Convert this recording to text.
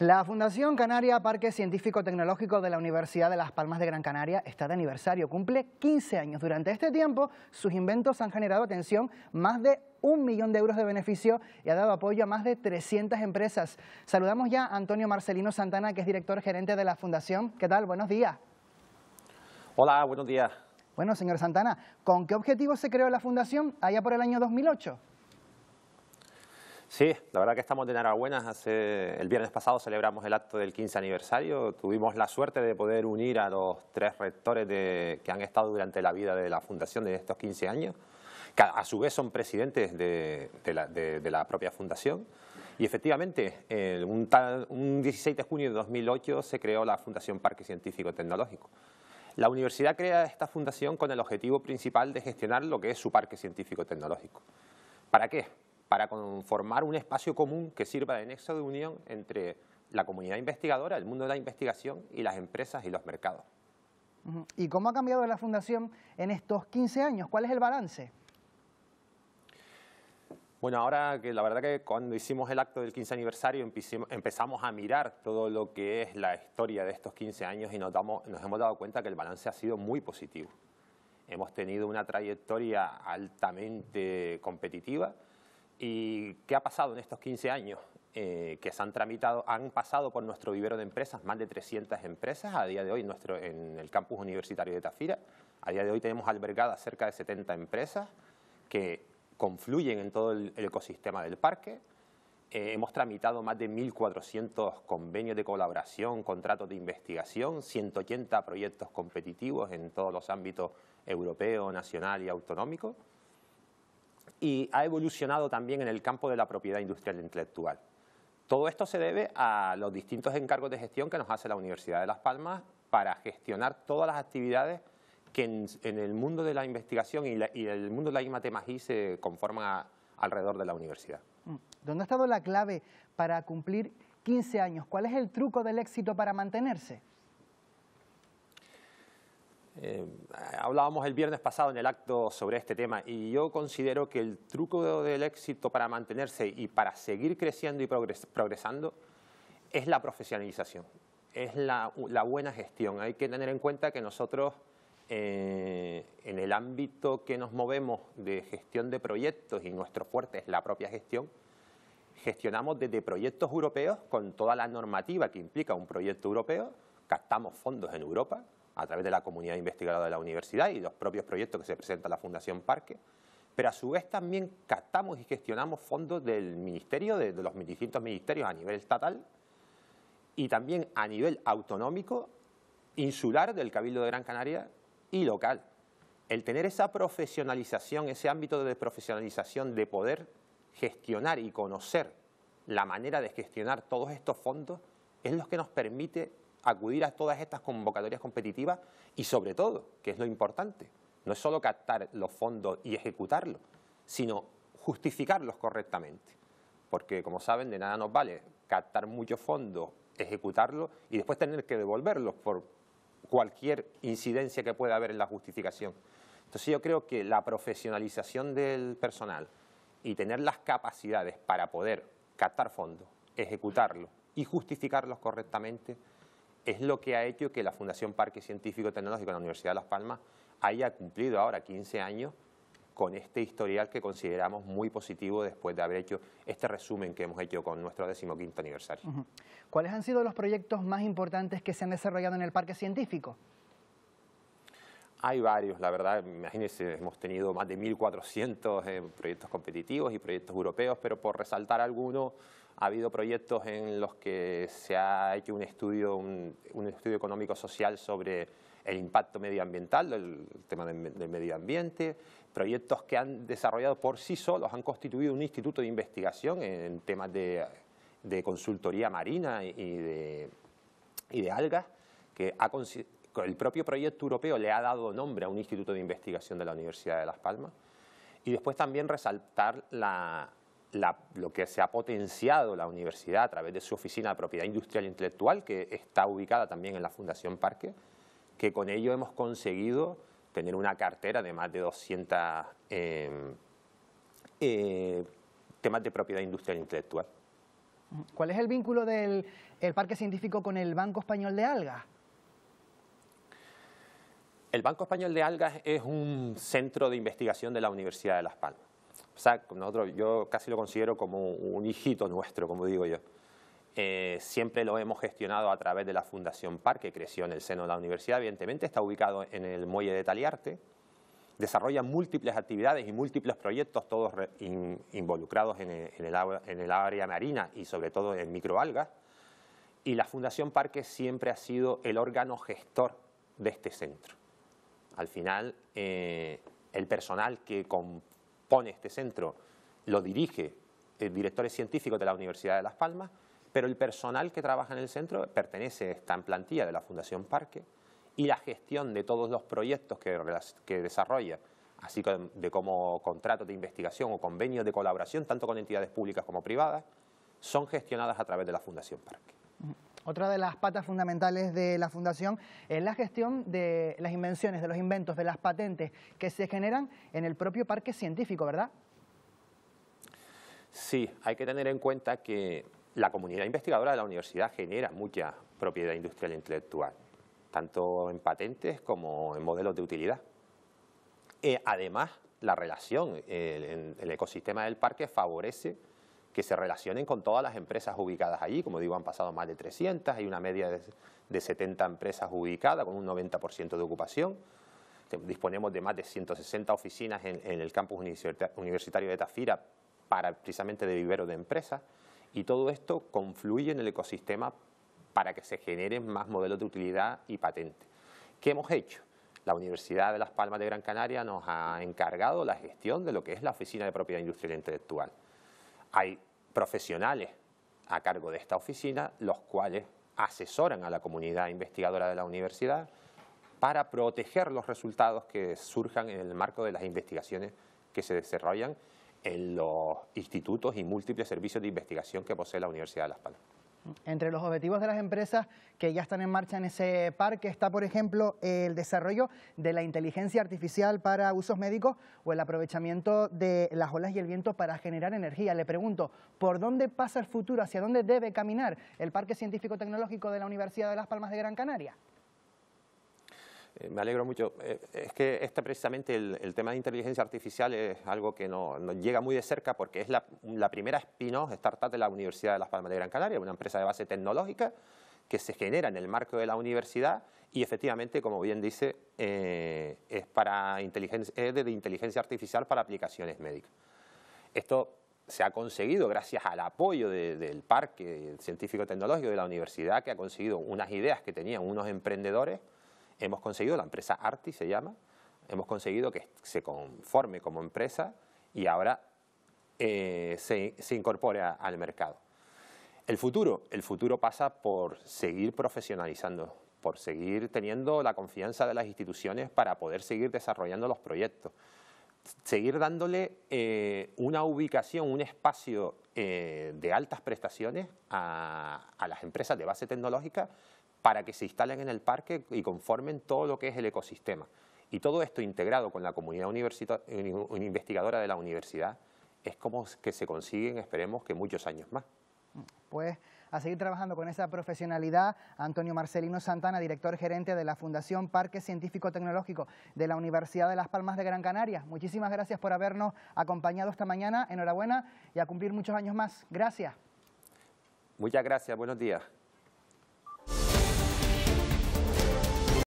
La Fundación Canaria Parque Científico Tecnológico de la Universidad de Las Palmas de Gran Canaria está de aniversario, cumple 15 años. Durante este tiempo, sus inventos han generado atención más de un millón de euros de beneficio y ha dado apoyo a más de 300 empresas. Saludamos ya a Antonio Marcelino Santana, que es director gerente de la Fundación. ¿Qué tal? Buenos días. Hola, buenos días. Bueno, señor Santana, ¿con qué objetivo se creó la Fundación allá por el año 2008? Sí, la verdad que estamos de enhorabuena. el viernes pasado celebramos el acto del 15 aniversario. Tuvimos la suerte de poder unir a los tres rectores que han estado durante la vida de la Fundación en estos 15 años, que a su vez son presidentes de, la, propia Fundación. Y efectivamente, un, un 16 de junio de 2008 se creó la Fundación Parque Científico Tecnológico. La universidad crea esta fundación con el objetivo principal de gestionar lo que es su parque científico tecnológico. ¿Para qué? para conformar un espacio común que sirva de nexo de unión entre la comunidad investigadora, el mundo de la investigación y las empresas y los mercados. ¿Y cómo ha cambiado la Fundación en estos 15 años? ¿Cuál es el balance? Bueno, ahora que la verdad que cuando hicimos el acto del 15 aniversario empezamos a mirar todo lo que es la historia de estos 15 años y nos, nos hemos dado cuenta que el balance ha sido muy positivo. Hemos tenido una trayectoria altamente competitiva, ¿Y qué ha pasado en estos 15 años? Eh, que se han tramitado, han pasado por nuestro vivero de empresas más de 300 empresas a día de hoy en el campus universitario de Tafira. A día de hoy tenemos albergadas cerca de 70 empresas que confluyen en todo el, ecosistema del parque. Eh, hemos tramitado más de 1.400 convenios de colaboración, contratos de investigación, 180 proyectos competitivos en todos los ámbitos europeo, nacional y autonómico y ha evolucionado también en el campo de la propiedad industrial e intelectual. Todo esto se debe a los distintos encargos de gestión que nos hace la Universidad de Las Palmas para gestionar todas las actividades que en, el mundo de la investigación y, el mundo de la IMATEMAGI e se conforman alrededor de la universidad. Mm. ¿Dónde ha estado la clave para cumplir 15 años? ¿Cuál es el truco del éxito para mantenerse? Eh, hablábamos el viernes pasado en el acto sobre este tema y yo considero que el truco del éxito para mantenerse y para seguir creciendo y progresando es la profesionalización, es la, buena gestión. Hay que tener en cuenta que nosotros eh, en el ámbito que nos movemos de gestión de proyectos y nuestro fuerte es la propia gestión, gestionamos desde proyectos europeos con toda la normativa que implica un proyecto europeo, captamos fondos en Europa, a través de la comunidad investigadora de la universidad y los propios proyectos que se presenta la Fundación Parque, pero a su vez también captamos y gestionamos fondos del ministerio, de, de los distintos ministerios a nivel estatal y también a nivel autonómico, insular del Cabildo de Gran Canaria y local. El tener esa profesionalización, ese ámbito de profesionalización de poder gestionar y conocer la manera de gestionar todos estos fondos es lo que nos permite acudir a todas estas convocatorias competitivas y sobre todo, que es lo importante, no es solo captar los fondos y ejecutarlos, sino justificarlos correctamente. Porque, como saben, de nada nos vale captar muchos fondos, ejecutarlos y después tener que devolverlos por cualquier incidencia que pueda haber en la justificación. Entonces yo creo que la profesionalización del personal y tener las capacidades para poder captar fondos, ejecutarlos y justificarlos correctamente es lo que ha hecho que la Fundación Parque Científico Tecnológico de la Universidad de Las Palmas haya cumplido ahora 15 años con este historial que consideramos muy positivo después de haber hecho este resumen que hemos hecho con nuestro decimoquinto aniversario. ¿Cuáles han sido los proyectos más importantes que se han desarrollado en el Parque Científico? Hay varios, la verdad, imagínense, hemos tenido más de 1.400 eh, proyectos competitivos y proyectos europeos, pero por resaltar alguno, ha habido proyectos en los que se ha hecho un estudio, un, estudio económico social sobre el impacto medioambiental, el, tema del, medio ambiente, proyectos que han desarrollado por sí solos, han constituido un instituto de investigación en, temas de, consultoría marina y de, algas, que el propio proyecto europeo le ha dado nombre a un instituto de investigación de la Universidad de Las Palmas. Y después también resaltar la, lo que se ha potenciado la universidad a través de su oficina de propiedad industrial e intelectual, que está ubicada también en la Fundación Parque, que con ello hemos conseguido tener una cartera de más de 200 em, eh, temas de propiedad industrial e intelectual. ¿Cuál es el vínculo del el Parque Científico con el Banco Español de Algas? El Banco Español de Algas es un centro de investigación de la Universidad de Las Palmas nosotros, yo casi lo considero como un hijito nuestro, como digo yo. Eh, siempre lo hemos gestionado a través de la Fundación Parque, que creció en el seno de la universidad, evidentemente, está ubicado en el muelle de Taliarte, desarrolla múltiples actividades y múltiples proyectos, todos involucrados en el, área marina y sobre todo en microalgas, y la Fundación Parque siempre ha sido el órgano gestor de este centro. Al final, eh, el personal que, pone este centro, lo dirige el director científico de la Universidad de Las Palmas, pero el personal que trabaja en el centro pertenece, está en plantilla de la Fundación Parque, y la gestión de todos los proyectos que, desarrolla, así de como contratos de investigación o convenios de colaboración, tanto con entidades públicas como privadas, son gestionadas a través de la Fundación Parque. Otra de las patas fundamentales de la Fundación es la gestión de las invenciones, de los inventos, de las patentes que se generan en el propio parque científico, ¿verdad? Sí, hay que tener en cuenta que la comunidad investigadora de la universidad genera mucha propiedad industrial e intelectual, tanto en patentes como en modelos de utilidad. Eh, además, la relación, en el ecosistema del parque favorece que se relacionen con todas las empresas ubicadas allí. Como digo, han pasado más de 300, hay una media de, 70 empresas ubicadas con un 90% de ocupación. Disponemos de más de 160 oficinas en, el campus universitario de Tafira para precisamente de vivero de empresas y todo esto confluye en el ecosistema para que se generen más modelos de utilidad y patentes. ¿Qué hemos hecho? La Universidad de Las Palmas de Gran Canaria nos ha encargado la gestión de lo que es la Oficina de Propiedad Industrial e Intelectual. Hay profesionales a cargo de esta oficina, los cuales asesoran a la comunidad investigadora de la universidad para proteger los resultados que surjan en el marco de las investigaciones que se desarrollan en los institutos y múltiples servicios de investigación que posee la Universidad de Las Palmas. Entre los objetivos de las empresas que ya están en marcha en ese parque está, por ejemplo, el desarrollo de la inteligencia artificial para usos médicos o el aprovechamiento de las olas y el viento para generar energía. Le pregunto, ¿por dónde pasa el futuro? ¿Hacia dónde debe caminar el Parque Científico Tecnológico de la Universidad de Las Palmas de Gran Canaria? Eh, me alegro mucho. Eh, es que este, precisamente el, tema de inteligencia artificial es algo que nos no llega muy de cerca porque es la, primera spin startup de la Universidad de Las Palmas de Gran Canaria, una empresa de base tecnológica que se genera en el marco de la universidad y efectivamente, como bien dice, eh, es, para inteligencia, de inteligencia artificial para aplicaciones médicas. Esto se ha conseguido gracias al apoyo del parque científico-tecnológico de la universidad que ha conseguido unas ideas que tenían unos emprendedores hemos conseguido, la empresa Arti se llama, hemos conseguido que se conforme como empresa y ahora eh, se, incorpore al mercado. El futuro, el futuro pasa por seguir profesionalizando, por seguir teniendo la confianza de las instituciones para poder seguir desarrollando los proyectos seguir dándole eh, una ubicación, un espacio eh, de altas prestaciones a, las empresas de base tecnológica para que se instalen en el parque y conformen todo lo que es el ecosistema. Y todo esto integrado con la comunidad eh, investigadora de la universidad es como que se consiguen, esperemos, que muchos años más. Pues a seguir trabajando con esa profesionalidad. Antonio Marcelino Santana, director gerente de la Fundación Parque Científico Tecnológico de la Universidad de Las Palmas de Gran Canaria. Muchísimas gracias por habernos acompañado esta mañana. Enhorabuena y a cumplir muchos años más. Gracias. Muchas gracias. Buenos días.